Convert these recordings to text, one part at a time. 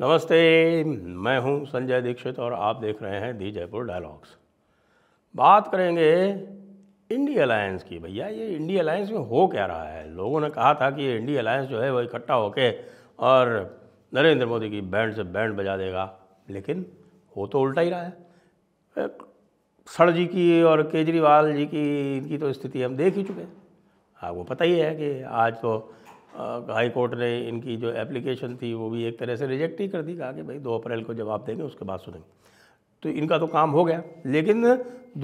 नमस्ते मैं हूं संजय दीक्षित और आप देख रहे हैं दी जयपुर डायलॉग्स बात करेंगे इंडिया अलायंस की भैया ये इंडिया अलायंस में हो क्या रहा है लोगों ने कहा था कि इंडिया अलायंस जो है वो इकट्ठा होके और नरेंद्र मोदी की बैंड से बैंड बजा देगा लेकिन हो तो उल्टा ही रहा है सर जी की और केजरीवाल जी की इनकी तो स्थिति हम देख ही चुके हैं आपको पता ही है कि आज तो हाई कोर्ट ने इनकी जो एप्लीकेशन थी वो भी एक तरह से रिजेक्ट ही कर दी कहा कि भाई दो अप्रैल को जवाब देंगे उसके बाद सुनेंगे तो इनका तो काम हो गया लेकिन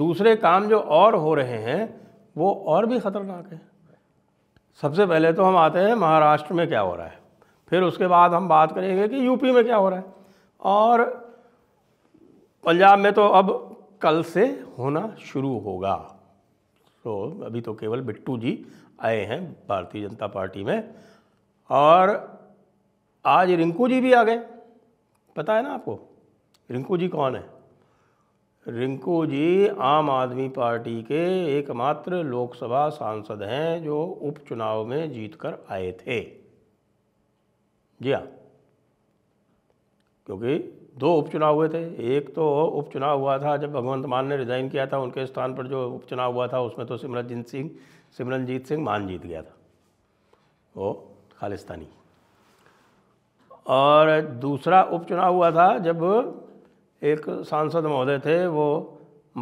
दूसरे काम जो और हो रहे हैं वो और भी ख़तरनाक है सबसे पहले तो हम आते हैं महाराष्ट्र में क्या हो रहा है फिर उसके बाद हम बात करेंगे कि यूपी में क्या हो रहा है और पंजाब में तो अब कल से होना शुरू होगा तो अभी तो केवल बिट्टू जी आए हैं भारतीय जनता पार्टी में और आज रिंकू जी भी आ गए पता है ना आपको रिंकू जी कौन है रिंकू जी आम आदमी पार्टी के एकमात्र लोकसभा सांसद हैं जो उपचुनाव में जीत कर आए थे जी हाँ क्योंकि दो उपचुनाव हुए थे एक तो उपचुनाव हुआ था जब भगवंत मान ने रिज़ाइन किया था उनके स्थान पर जो उपचुनाव हुआ था उसमें तो सिमरनजीत सिंह सिमरनजीत सिंह मान जीत गया था वो खालिस्तानी और दूसरा उपचुनाव हुआ था जब एक सांसद महोदय थे वो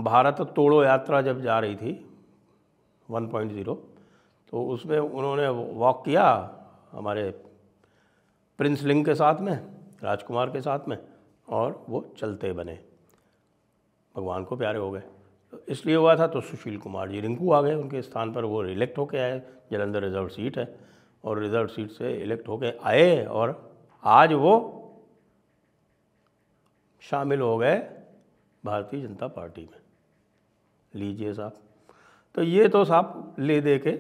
भारत तोड़ो यात्रा जब जा रही थी 1.0 तो उसमें उन्होंने वॉक किया हमारे प्रिंस लिंग के साथ में राजकुमार के साथ में और वो चलते बने भगवान को प्यारे हो गए तो इसलिए हुआ था तो सुशील कुमार जी रिंकू आ गए उनके स्थान पर वो इलेक्ट होके आए जलंधर रिजर्व सीट है और रिजर्व सीट से इलेक्ट होके आए और आज वो शामिल हो गए भारतीय जनता पार्टी में लीजिए साहब तो ये तो साहब ले दे के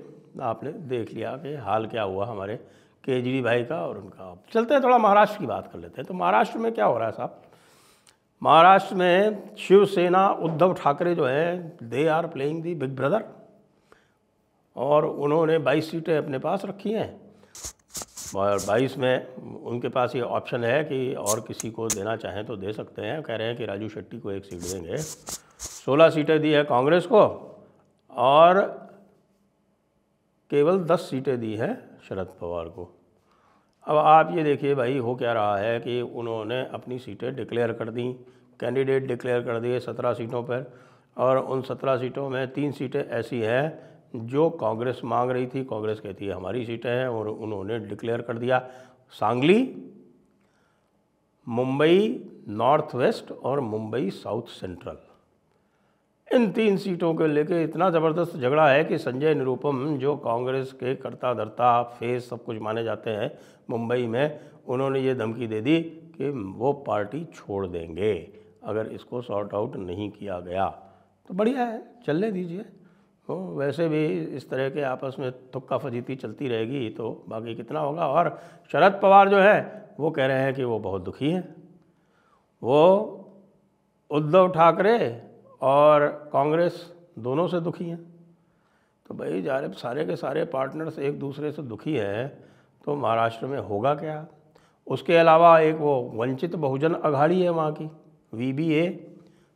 आपने देख लिया कि हाल क्या हुआ हमारे केजरी भाई का और उनका चलते हैं थोड़ा महाराष्ट्र की बात कर लेते हैं तो महाराष्ट्र में क्या हो रहा है साहब महाराष्ट्र में शिवसेना उद्धव ठाकरे जो हैं they are playing the big brother और उन्होंने 22 सीटें अपने पास रखी हैं और 22 में उनके पास ये ऑप्शन है कि और किसी को देना चाहें तो दे सकते हैं कह रहे हैं कि राजू शेट्टी को एक सीट देंगे 16 सीटें दी है कांग्रेस को और केवल दस सीटें दी हैं शरद पवार को अब आप ये देखिए भाई हो क्या रहा है कि उन्होंने अपनी सीटें डिक्लेयर कर दी कैंडिडेट डिक्लेयर कर दिए सत्रह सीटों पर और उन सत्रह सीटों में तीन सीटें ऐसी हैं जो कांग्रेस मांग रही थी कांग्रेस कहती है हमारी सीटें हैं और उन्होंने डिक्लेयर कर दिया सांगली मुंबई नॉर्थ वेस्ट और मुंबई साउथ सेंट्रल इन तीन सीटों के लेके इतना ज़बरदस्त झगड़ा है कि संजय निरूपम जो कांग्रेस के करता धर्ता फेस सब कुछ माने जाते हैं मुंबई में उन्होंने ये धमकी दे दी कि वो पार्टी छोड़ देंगे अगर इसको सॉर्ट आउट नहीं किया गया तो बढ़िया है चलने दीजिए तो वैसे भी इस तरह के आपस में थक्का फजीती चलती रहेगी तो बाकी कितना होगा और शरद पवार जो है वो कह रहे हैं कि वो बहुत दुखी हैं वो उद्धव ठाकरे और कांग्रेस दोनों से दुखी हैं तो भाई जारे सारे के सारे पार्टनर्स एक दूसरे से दुखी है तो महाराष्ट्र में होगा क्या उसके अलावा एक वो वंचित बहुजन अघाड़ी है वहाँ की वी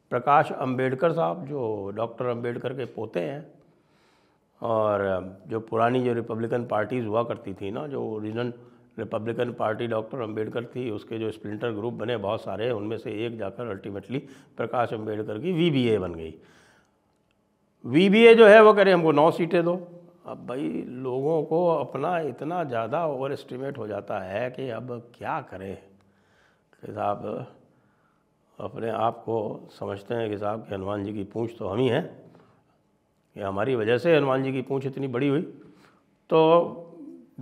प्रकाश अंबेडकर साहब जो डॉक्टर अंबेडकर के पोते हैं और जो पुरानी जो रिपब्लिकन पार्टीज़ हुआ करती थी ना जो original Republican Party doctor Ambedkar थी उसके जो स्प्लिंटर ग्रुप बने बहुत सारे उनमें से एक जाकर अल्टीमेटली प्रकाश अंबेडकर की वी बन गई वी जो है वो कह हमको नौ सीटें दो अब भाई लोगों को अपना इतना ज़्यादा ओवर एस्टिमेट हो जाता है कि अब क्या करें कि साहब अपने आप को समझते हैं कि साहब कि हनुमान जी की पूँछ तो हम ही हैं कि हमारी वजह से हनुमान जी की पूँछ इतनी बड़ी हुई तो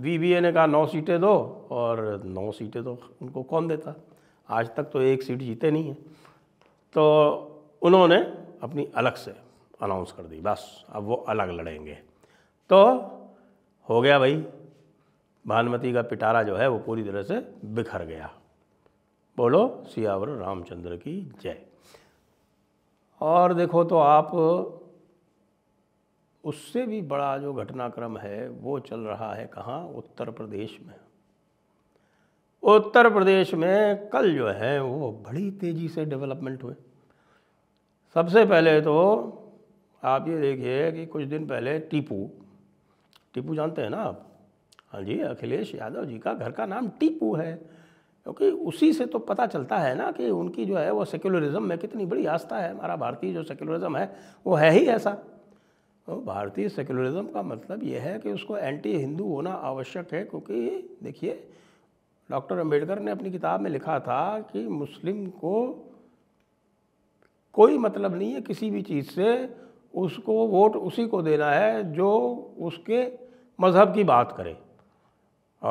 वीबीए ने कहा नौ सीटें दो और नौ सीटें तो उनको कौन देता आज तक तो एक सीट जीते नहीं है तो उन्होंने अपनी अलग से अनाउंस कर दी बस अब वो अलग लड़ेंगे तो हो गया भाई भानुमती का पिटारा जो है वो पूरी तरह से बिखर गया बोलो सियावर रामचंद्र की जय और देखो तो आप उससे भी बड़ा जो घटनाक्रम है वो चल रहा है कहाँ उत्तर प्रदेश में उत्तर प्रदेश में कल जो है वो बड़ी तेज़ी से डेवलपमेंट हुए सबसे पहले तो आप ये देखिए कि कुछ दिन पहले टीपू टीपू जानते हैं ना आप हाँ जी अखिलेश यादव जी का घर का नाम टीपू है क्योंकि उसी से तो पता चलता है ना कि उनकी जो है वो सेक्युलरिज्म में कितनी बड़ी आस्था है हमारा भारतीय जो सेक्युलरिज्म है वो है ही ऐसा तो भारतीय सेकुलरिज्म का मतलब यह है कि उसको एंटी हिंदू होना आवश्यक है क्योंकि देखिए डॉक्टर अंबेडकर ने अपनी किताब में लिखा था कि मुस्लिम को कोई मतलब नहीं है किसी भी चीज़ से उसको वोट उसी को देना है जो उसके मज़हब की बात करे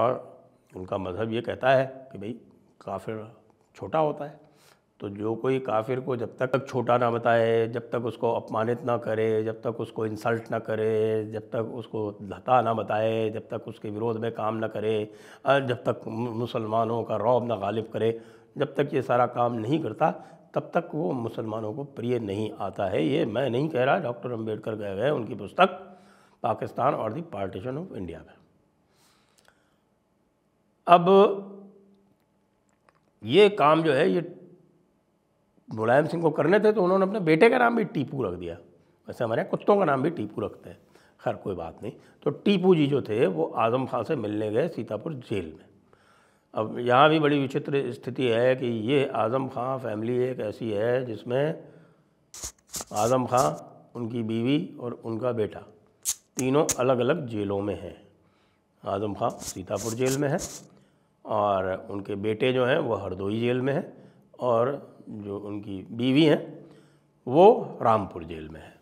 और उनका मज़हब ये कहता है कि भाई काफिर छोटा होता है तो जो कोई काफिर को जब तक छोटा ना बताए जब तक उसको अपमानित ना करे जब तक उसको इंसल्ट ना करे जब तक उसको धता ना बताए जब तक उसके विरोध में काम ना करे जब तक मुसलमानों का रौब ना गालिब करे जब तक ये सारा काम नहीं करता तब तक वो मुसलमानों को प्रिय नहीं आता है ये मैं नहीं कह रहा डॉक्टर अम्बेडकर गए गए उनकी पुस्तक पाकिस्तान और दी पार्टीशन ऑफ इंडिया में अब ये काम जो है ये मुलायम सिंह को करने थे तो उन्होंने अपने बेटे का नाम भी टीपू रख दिया वैसे हमारे कुत्तों का नाम भी टीपू रखते हैं खैर कोई बात नहीं तो टीपू जी जो थे वो आज़म खां से मिलने गए सीतापुर जेल में अब यहाँ भी बड़ी विचित्र स्थिति है कि ये आज़म खां फैमिली एक ऐसी है जिसमें आज़म खां उनकी बीवी और उनका बेटा तीनों अलग अलग जेलों में हैं आज़म खां सीतापुर जेल में है और उनके बेटे जो हैं वो हरदोई जेल में हैं और जो उनकी बीवी हैं वो रामपुर जेल में है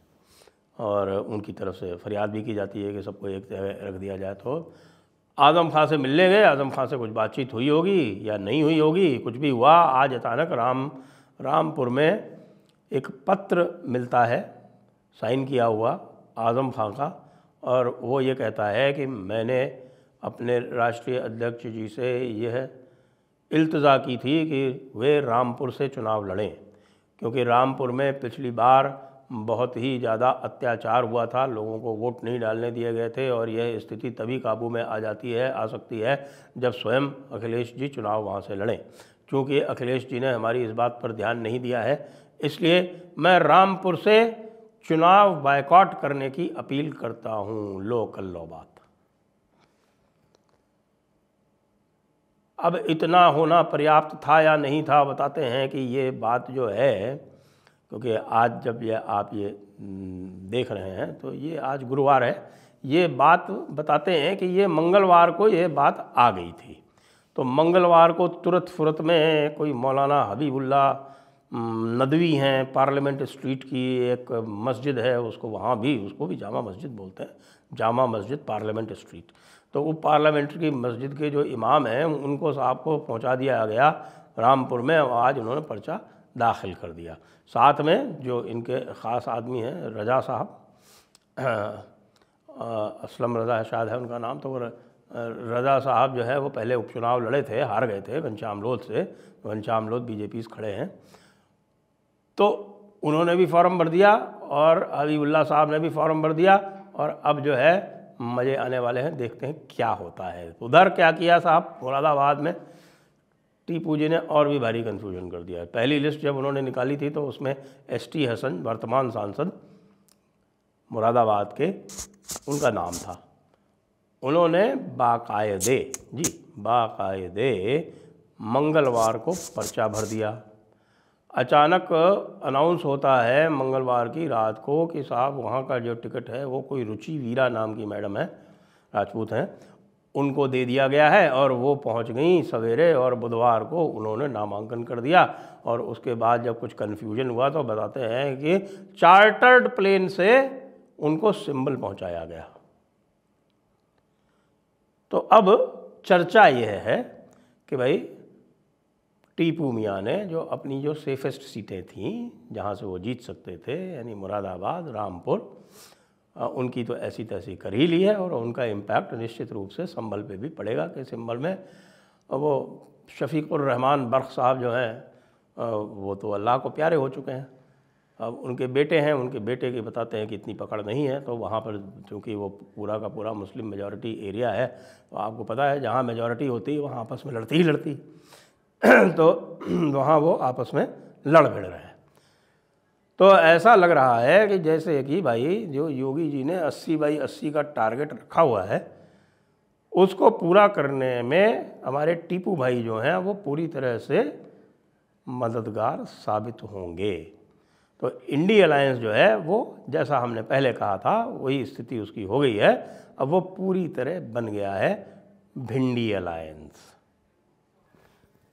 और उनकी तरफ से फरियाद भी की जाती है कि सबको एक जगह रख दिया जाए तो आज़म खां से मिलने गए आज़म खां से कुछ बातचीत हुई होगी या नहीं हुई होगी कुछ भी हुआ आज अचानक राम रामपुर में एक पत्र मिलता है साइन किया हुआ आज़म खां का और वो ये कहता है कि मैंने अपने राष्ट्रीय अध्यक्ष जी से यह इल्तज़ा की थी कि वे रामपुर से चुनाव लड़ें क्योंकि रामपुर में पिछली बार बहुत ही ज़्यादा अत्याचार हुआ था लोगों को वोट नहीं डालने दिए गए थे और यह स्थिति तभी काबू में आ जाती है आ सकती है जब स्वयं अखिलेश जी चुनाव वहाँ से लड़ें क्योंकि अखिलेश जी ने हमारी इस बात पर ध्यान नहीं दिया है इसलिए मैं रामपुर से चुनाव बायकॉट करने की अपील करता हूँ लोकल लॉ बात अब इतना होना पर्याप्त था या नहीं था बताते हैं कि ये बात जो है क्योंकि आज जब ये आप ये देख रहे हैं तो ये आज गुरुवार है ये बात बताते हैं कि ये मंगलवार को ये बात आ गई थी तो मंगलवार को तुरंत फुरत में कोई मौलाना हबीबुल्ला नदवी हैं पार्लियामेंट स्ट्रीट की एक मस्जिद है उसको वहाँ भी उसको भी जामा मस्जिद बोलते हैं जामा मस्जिद पार्लियामेंट स्ट्रीट तो वो पार्लियामेंट की मस्जिद के जो इमाम हैं उनको साहब को पहुँचा दिया गया रामपुर में आज उन्होंने पर्चा दाखिल कर दिया साथ में जो इनके ख़ास आदमी हैं रजा साहब असलम रजा शायद है उनका नाम तो वो रजा साहब जो है वो पहले उपचुनाव लड़े थे हार गए थे घनश्याम लोध से घनश्याम लोध बीजेपी से खड़े हैं तो उन्होंने भी फॉर्म भर दिया और हबीबुल्ला साहब ने भी फॉर्म भर दिया और अब जो है मज़े आने वाले हैं देखते हैं क्या होता है तो उधर क्या किया साहब मुरादाबाद में टीपू जी ने और भी भारी कन्फ्यूजन कर दिया पहली लिस्ट जब उन्होंने निकाली थी तो उसमें एस टी हसन वर्तमान सांसद मुरादाबाद के उनका नाम था उन्होंने बाकायदे जी बाकायदे मंगलवार को पर्चा भर दिया अचानक अनाउंस होता है मंगलवार की रात को कि साहब वहाँ का जो टिकट है वो कोई रुचि वीरा नाम की मैडम है राजपूत हैं उनको दे दिया गया है और वो पहुंच गई सवेरे और बुधवार को उन्होंने नामांकन कर दिया और उसके बाद जब कुछ कन्फ्यूजन हुआ तो बताते हैं कि चार्टर्ड प्लेन से उनको सिंबल पहुंचाया गया तो अब चर्चा यह है कि भाई टीपू मियाँ ने जो अपनी जो सेफेस्ट सीटें थीं जहाँ से वो जीत सकते थे यानी मुरादाबाद रामपुर उनकी तो ऐसी तैसी कर ही ली है और उनका इम्पैक्ट निश्चित रूप से संभल पे भी पड़ेगा कि संभल में वो रहमान बर्ख साहब जो हैं वो तो अल्लाह को प्यारे हो चुके हैं अब उनके बेटे हैं उनके बेटे के बताते हैं कि इतनी पकड़ नहीं है तो वहाँ पर चूँकि वो पूरा का पूरा मुस्लिम मेजॉरिटी एरिया है तो आपको पता है जहाँ मेजॉरिटी होती है वहाँ आपस में लड़ती ही लड़ती तो वहाँ वो आपस में लड़ भिड़ रहे हैं तो ऐसा लग रहा है कि जैसे कि भाई जो योगी जी ने 80 बाई 80 का टारगेट रखा हुआ है उसको पूरा करने में हमारे टीपू भाई जो हैं वो पूरी तरह से मददगार साबित होंगे तो इंडी अलायंस जो है वो जैसा हमने पहले कहा था वही स्थिति उसकी हो गई है अब वो पूरी तरह बन गया है भिंडी अलायंस